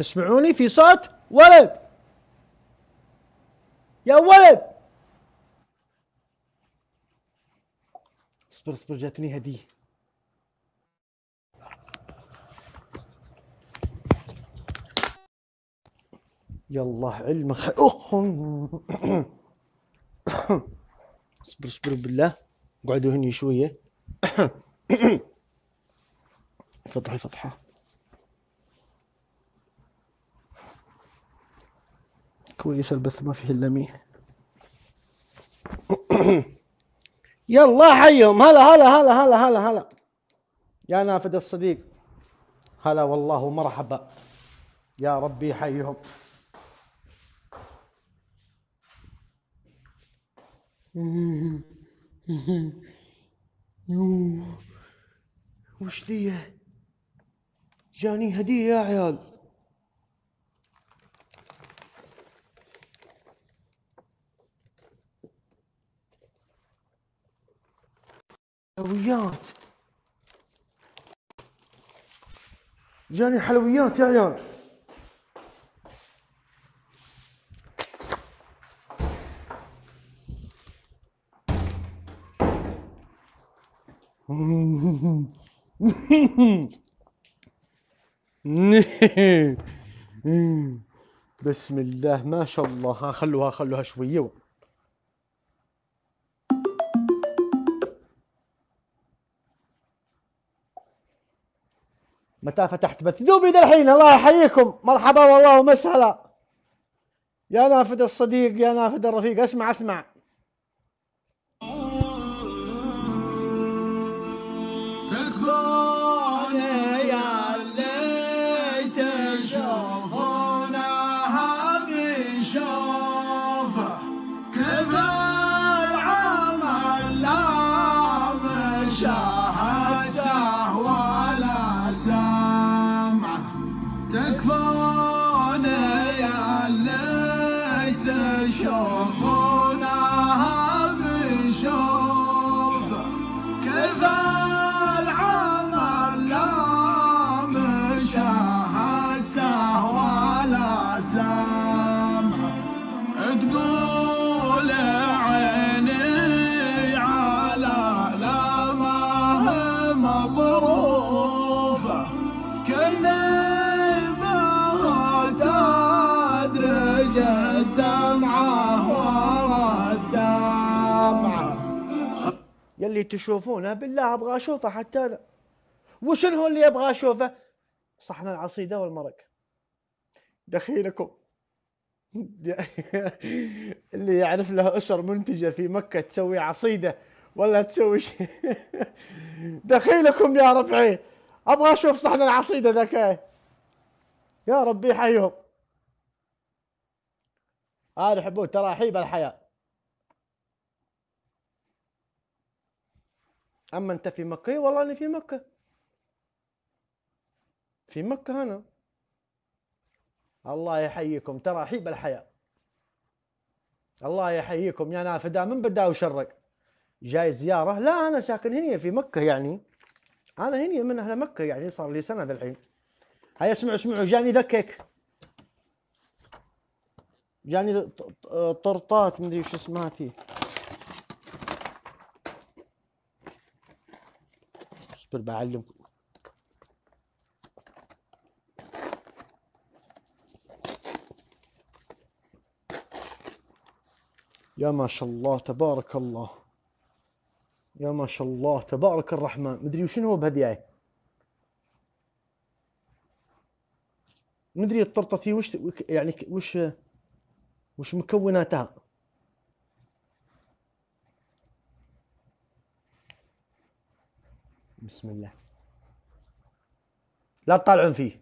تسمعوني في صوت ولد يا ولد اصبر اصبر جاتني هديه يا الله علم اصبر اصبر بالله اقعدوا هني شويه فضحي فضحه كويس البث ما فيه الا ميه يلا حيهم هلا هلا هلا هلا هلا هلا يا نافذ الصديق هلا والله مرحبا يا ربي حيهم وش ذي جاني هدية يا عيال حلويات جاني حلويات يا عيال بسم الله ما شاء الله ها خلوها خلوها شويه متى فتحت بث ذوبي الحين الله يحييكم مرحبا والله ومسهلا يا نافذ الصديق يا نافذ الرفيق اسمع اسمع تكفى والدمعة ورا الدمعة يلي تشوفونه بالله ابغى اشوفه حتى انا وشنو اللي ابغى اشوفه؟ صحن العصيده والمرق دخيلكم اللي يعرف له اسر منتجه في مكه تسوي عصيده ولا تسوي شيء دخيلكم يا ربعي ابغى اشوف صحن العصيده ذاك يا ربي حيهم هذا يحبوه تراحيب الحياة أما أنت في مكة والله أنا في مكة في مكة أنا الله يحييكم تراحيب الحياة الله يحييكم يا نافدة من بدا وشرك جاي زيارة لا أنا ساكن هنا في مكة يعني أنا هنا من أهل مكة يعني صار لي سنة ذا الحين هيا اسمعوا اسمعوا جاني ذكك جاني طرطات مدري وش اسمها تي اصبر بعلم يا ما شاء الله تبارك الله يا ما شاء الله تبارك الرحمن مدري وشنو هو بهديعي آية. مدري الطرطة تي وش يعني وش وش مكوناتها بسم الله لا تطالعون فيه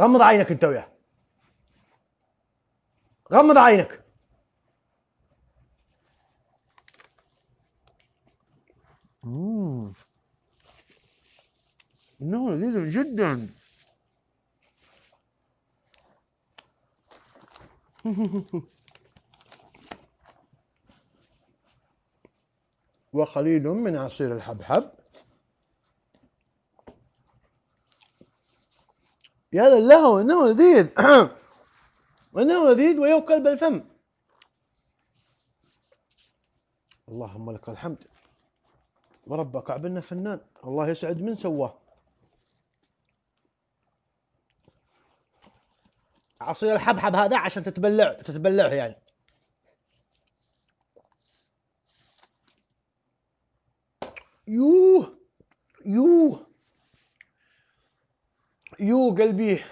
غمض عينك انت وياه غمض عينك اممم انه لذيذ جدا وقليل من عصير الحبحب يا لله انه لذيذ انه لذيذ ويوكل بالفم اللهم لك الحمد وربك عبدنا فنان الله يسعد من سواه عصير الحبحب هذا عشان تتبلع تتبلعه يعني يوه يوه يوه قلبي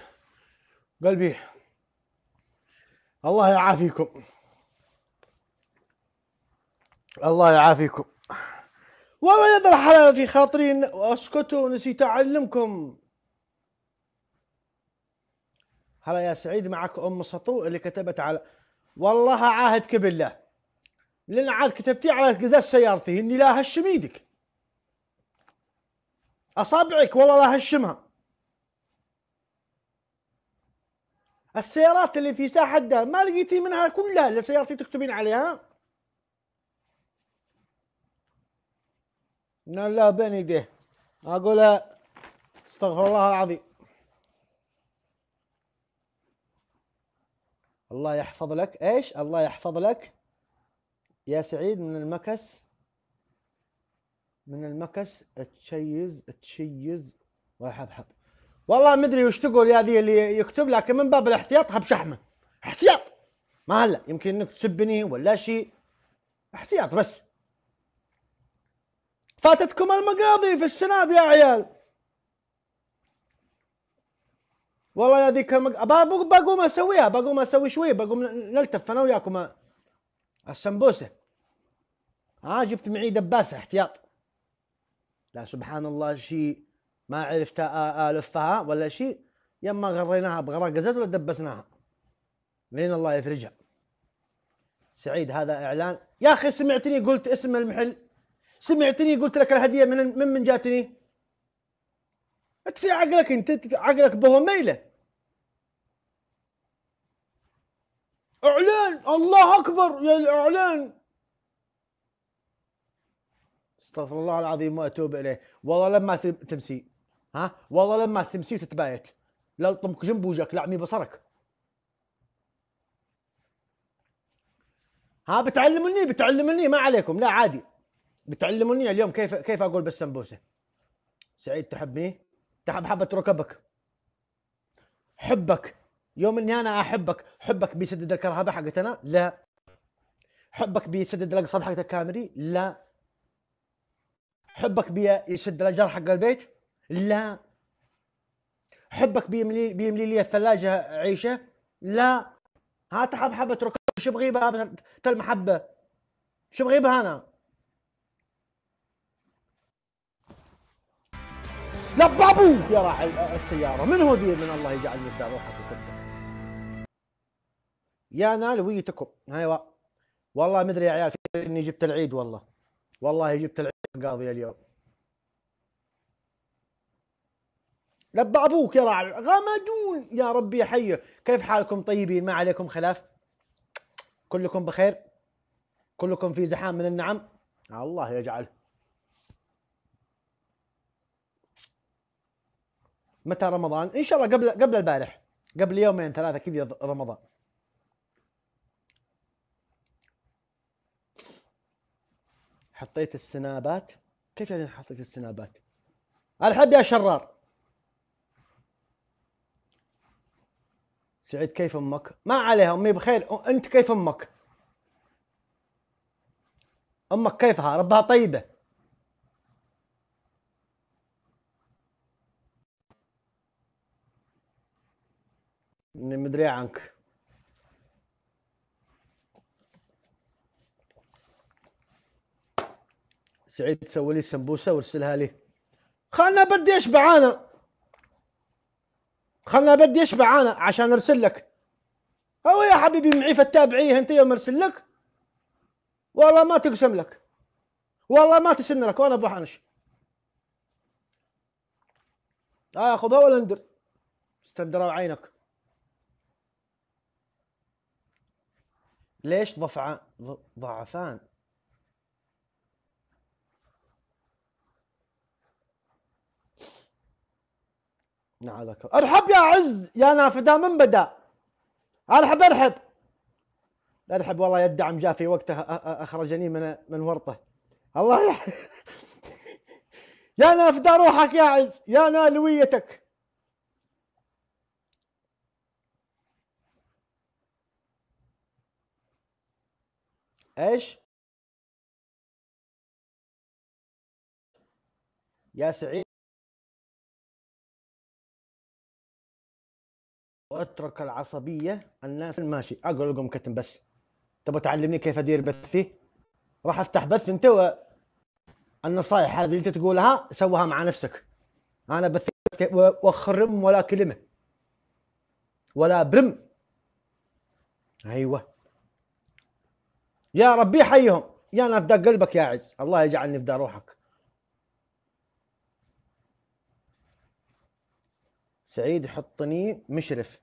قلبي الله يعافيكم الله يعافيكم والله يا ذا الحلال في خاطري اسكتوا ونسيت اعلمكم هلا يا سعيد معك ام سطو اللي كتبت على والله عاهدك بالله لان عاد كتبتي على قزاز سيارتي اني لا هشم ايدك اصابعك والله لا هشمها السيارات اللي في ساحه الدار ما لقيتي منها كلها الا سيارتي تكتبين عليها لا بين يديه اقولها استغفر الله العظيم الله يحفظ لك ايش الله يحفظ لك يا سعيد من المكس من المكس تشيز تشيز ويحبحب والله ما ادري وش تقول يا ذي اللي يكتب لكن من باب الاحتياط هب شحمه احتياط ما هلا يمكن انك تسبني ولا شيء احتياط بس فاتتكم المقاضي في السناب يا عيال والله هذيك المق... بقوم اسويها بقوم اسوي شويه بقوم نلتف انا وياكم السمبوسه ها آه، جبت معي دباسه احتياط لا سبحان الله شيء ما عرفت الفها ولا شيء يما غريناها بغراء قزاز ولا دبسناها لين الله يفرجها سعيد هذا اعلان يا اخي سمعتني قلت اسم المحل سمعتني قلت لك الهديه من من من جاتني تفي عقلك انت عقلك به ميله اعلان الله اكبر يا الاعلان استغفر الله العظيم واتوب اليه والله لما تمسي ها والله لما تمسي تتبايت لا طمك جنب وجهك لا بصرك ها بتعلموني بتعلموني ما عليكم لا عادي بتعلموني اليوم كيف كيف اقول بس سمبوسه سعيد تحبني تحب حبة ركبك حبك يوم اني انا احبك حبك بيسدد الكرهبه حقتنا لا حبك بيسدد الاقصاب حقت الكامري لا حبك بيسد الاجار حق البيت لا حبك بيملي بيملي لي الثلاجه عيشه لا هات حب حبه ركبك شو بغيبها شو بغيبها انا لبابو يا راعي السياره من هو دير من الله يجعلني في روحك يا نال ويتكم ايوه والله مدري يا عيال اني جبت العيد والله والله جبت العيد قاضي اليوم لبى ابوك يا راعي غمدون يا ربي حيه كيف حالكم طيبين ما عليكم خلاف كلكم بخير كلكم في زحام من النعم الله يجعله متى رمضان ان شاء الله قبل قبل البارح قبل يومين ثلاثه كذا رمضان حطيت السنابات كيف يعني حطيت السنابات الحب يا شرار سعيد كيف امك ما عليها امي بخير انت كيف امك امك كيفها ربها طيبه اني مدري عنك سعيد تسوي لي سمبوسه وارسلها لي خلنا بدي اشبع انا خلنا بدي اشبع انا عشان ارسل لك هو يا حبيبي معي فتابعي انت يوم ارسل لك والله ما تقسم لك والله ما تسن لك وانا بوحنش لا آه خذها ولا اندر استندروا عينك ليش ضفع ضعفان نعلك ارحب يا عز يا نافدة من بدأ ارحب ارحب ارحب والله يا الدعم جاء في وقته اخرجني من من ورطه الله يا نافدة روحك يا عز يا نالويتك ايش يا سعيد واترك العصبيه الناس ماشي اقول لكم كتم بس تبغى تعلمني كيف ادير بثي راح افتح بث انت و... النصائح هذه اللي انت تقولها سوها مع نفسك انا بث واخرم ولا كلمه ولا برم ايوه يا ربي حيهم يا انا قلبك يا عز الله يجعلني في روحك سعيد حطني مشرف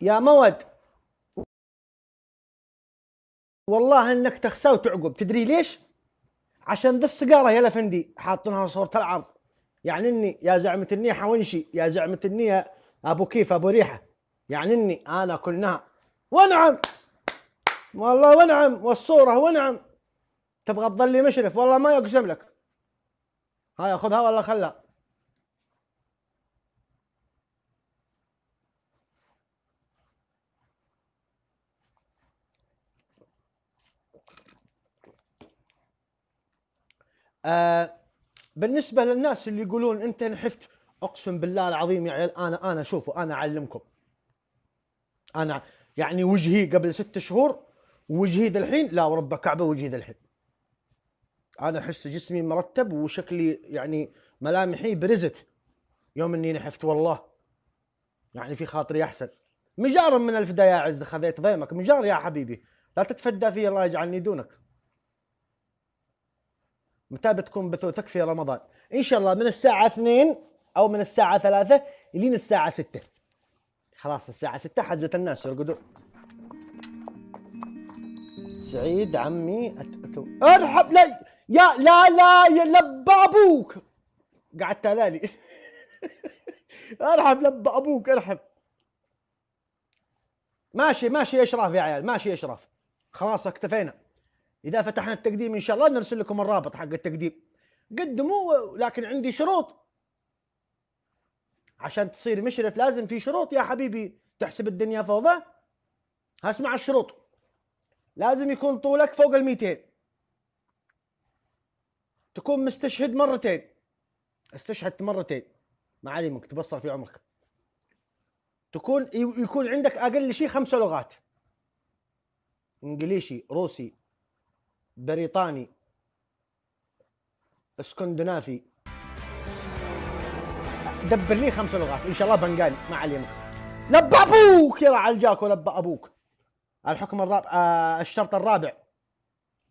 يا مود والله انك تخسى وتعقب تدري ليش عشان ذا السيجاره يا لفندي حاطينها صورة العرض يعني اني يا زعمة النية حونشي يا زعمة النية ابو كيف ابو ريحه يعني اني انا كلناها ونعم والله ونعم والصورة ونعم تبغى تظلي مشرف والله ما يقسم لك هاي خذها والله خلها آه بالنسبة للناس اللي يقولون أنت نحفت أقسم بالله العظيم يعني أنا أنا شوفوا أنا أعلمكم أنا يعني وجهي قبل ست شهور وجهي الحين لا ورب كعبه وجهي الحين انا احس جسمي مرتب وشكلي يعني ملامحي برزت يوم اني نحفت والله يعني في خاطري احسن مجار من الفدا يا عز خذيت ضيمك مجار يا حبيبي لا تتفدى في الله يجعلني دونك متى بتكون بثوثك في رمضان ان شاء الله من الساعه 2 او من الساعه 3 لين الساعه 6 خلاص الساعه 6 حزت الناس يرقدون سعيد عمي أت... ارحب لا يا لا لا يا لب ابوك قعدت لالي ارحب لب ابوك ارحب ماشي ماشي اشراف يا عيال ماشي اشراف خلاص اكتفينا اذا فتحنا التقديم ان شاء الله نرسل لكم الرابط حق التقديم قدموا لكن عندي شروط عشان تصير مشرف لازم في شروط يا حبيبي تحسب الدنيا فوضى هسمع الشروط لازم يكون طولك فوق ال 200 تكون مستشهد مرتين استشهدت مرتين ما علي منك تبصر في عمرك تكون يكون عندك اقل شيء خمسة لغات انجليشي روسي بريطاني اسكندنافي دبر لي خمس لغات ان شاء الله بنقال ما علي منك لبى ابوك يا على الجاك ولبى ابوك الحكم الرابع آه الشرط الرابع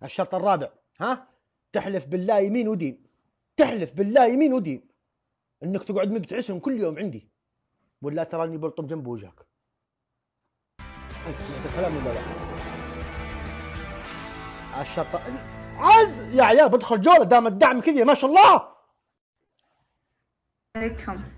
الشرط الرابع ها تحلف بالله يمين ودين تحلف بالله يمين ودين انك تقعد مقتعسهم كل يوم عندي ولا تراني بلطم جنب وجهك انت سمعت الكلام ولا لا؟ الشرط عز يا عيال بدخل جوله دام الدعم كذا ما شاء الله عليكم